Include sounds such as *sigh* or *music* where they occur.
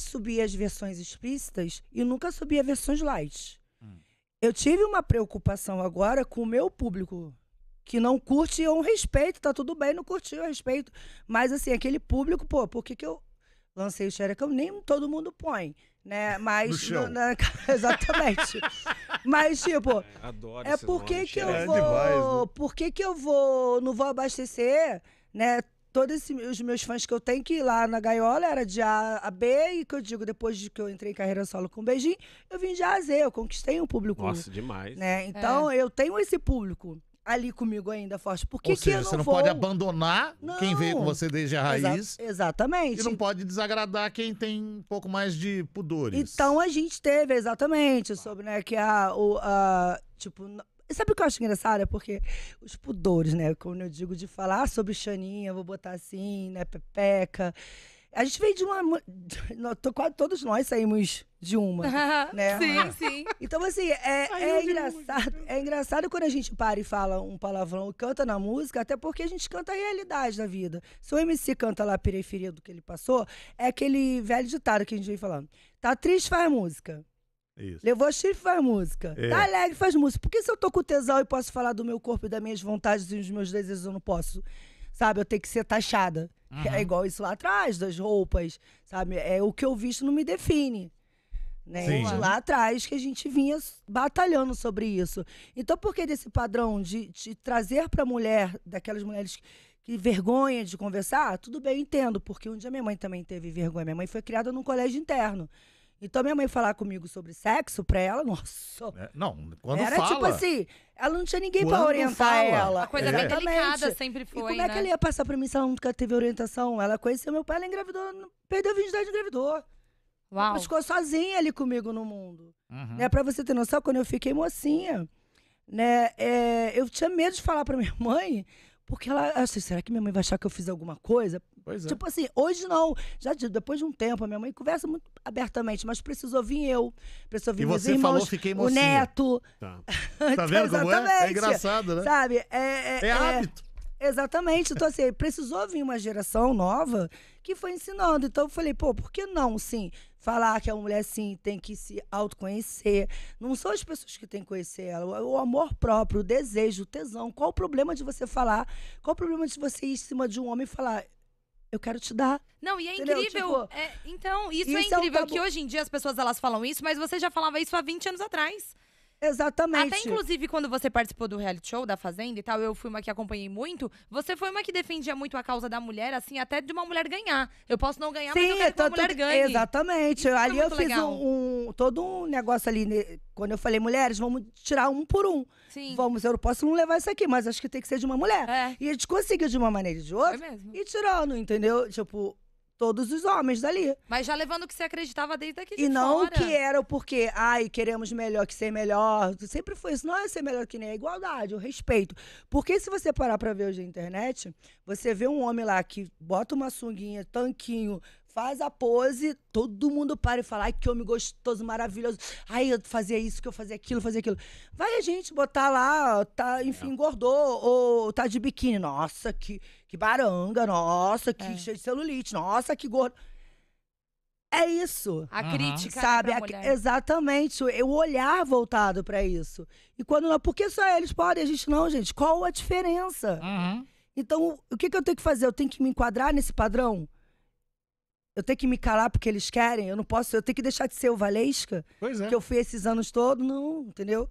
subia as versões explícitas e nunca subia versões light. Hum. Eu tive uma preocupação agora com o meu público que não curte eu respeito, tá tudo bem, não curtiu, eu respeito. Mas assim, aquele público, pô, por que que eu lancei o xerecão? Nem todo mundo põe, né? Mas no na, *laughs* exatamente. Mas tipo, Adoro é por que que eu é vou, demais, né? por que que eu vou, não vou abastecer, né? todos os meus fãs que eu tenho, que lá na gaiola era de A a B, e que eu digo, depois de que eu entrei em carreira solo com beijinho, eu vim de A a Z, eu conquistei um público. Nossa, demais. Né? É. Então, é. eu tenho esse público ali comigo ainda forte. Por que, você não vou? pode abandonar não. quem veio com você desde a raiz. Exa exatamente. E não pode desagradar quem tem um pouco mais de pudores. Então a gente teve, exatamente, sobre né, que a, o, a tipo, Sabe o que eu acho engraçado? É porque os pudores, né? Quando eu digo de falar sobre Xaninha, vou botar assim, né? Pepeca. A gente veio de uma. *laughs* Quase todos nós saímos de uma. *laughs* né? Sim, sim. Então, assim, é, Ai, é engraçado. Muito. É engraçado quando a gente para e fala um palavrão canta na música, até porque a gente canta a realidade da vida. Se o MC canta lá a periferia do que ele passou, é aquele velho ditado que a gente vem falando. Tá triste, faz música. Isso. Levou a chifre faz música. É. Tá alegre, faz música. Por que se eu tô com tesão e posso falar do meu corpo e das minhas vontades e dos meus desejos, eu não posso? Sabe, eu tenho que ser taxada. Uhum. É igual isso lá atrás, das roupas, sabe? É o que eu visto não me define. Né? Sim. Lá atrás que a gente vinha batalhando sobre isso. Então, por que desse padrão de, de trazer para mulher, daquelas mulheres que vergonha de conversar? Ah, tudo bem, eu entendo, porque um dia minha mãe também teve vergonha. Minha mãe foi criada num colégio interno. Então minha mãe falar comigo sobre sexo pra ela, nossa. É, não, quando era, fala. Era tipo assim, ela não tinha ninguém pra orientar fala. ela. A coisa é. bem delicada sempre foi. E como né? é que né? ela ia passar pra mim se ela nunca teve orientação? Ela conheceu meu pai, ela engravidou, perdeu a virgindade e engravidou. Uau. Ela ficou sozinha ali comigo no mundo. Uhum. Né, pra você ter noção, quando eu fiquei mocinha, né, é, eu tinha medo de falar pra minha *laughs* mãe porque ela, assim, será que minha mãe vai achar que eu fiz alguma coisa? Pois é. Tipo assim, hoje não. Já digo, depois de um tempo, a minha mãe conversa muito abertamente, mas precisou vir eu, precisou vir e você irmãos, falou, fiquei mocinha. o neto. Tá, *laughs* tá vendo como é? É engraçado, né? Sabe? É, é, é, é hábito. Exatamente. Então, assim, precisou vir uma geração nova que foi ensinando. Então, eu falei, pô, por que não, sim, falar que a mulher, sim, tem que se autoconhecer? Não são as pessoas que têm que conhecer ela. O amor próprio, o desejo, o tesão. Qual o problema de você falar? Qual o problema de você ir em cima de um homem e falar, eu quero te dar. Não, e é Entendeu? incrível. Tipo, é, então, isso, é isso, é incrível é um que hoje em dia as pessoas elas falam isso, mas você já falava isso há 20 anos atrás. Exatamente. Até inclusive quando você participou do reality show da Fazenda e tal, eu fui uma que acompanhei muito. Você foi uma que defendia muito a causa da mulher, assim, até de uma mulher ganhar. Eu posso não ganhar, Sim, mas eu quero que uma mulher ganhe. Exatamente. Isso é ali eu fiz um, um, todo um negócio ali. Ne... Né, quando eu falei, mulheres, vamos tirar um por um. Sim. Vamos, eu não posso não levar isso aqui, mas acho que tem que ser de uma mulher. É. E a gente conseguiu de uma maneira e de outra. E tirando, entendeu? Tipo, todos os homens dali. Mas já levando o que você acreditava desde aqui de E não o que era o porquê. Ai, queremos melhor que ser melhor. Sempre foi isso. Não é ser melhor que nem a igualdade, o respeito. Porque se você parar pra ver hoje na internet, você vê um homem lá que bota uma sunguinha, tanquinho, faz a pose, todo mundo para e fala, ai, que homem gostoso, maravilhoso. Ai, eu fazia isso, que eu fazia aquilo, fazia aquilo. Vai a gente botar lá, tá, enfim, é. engordou, ou tá de biquíni. Nossa, que, que baranga, nossa, que é. cheio de celulite, nossa, que gordo. É isso. A uhum. crítica, né, sabe? A, exatamente. O olhar voltado para isso. E quando não, porque só eles podem, a gente não, gente. Qual a diferença? Uhum. Então, o que, que eu tenho que fazer? Eu tenho que me enquadrar nesse padrão? eu tenho que me calar porque eles querem, eu não posso, eu tenho que deixar de ser o Valesca, é. que eu fui esses anos todos, não, entendeu?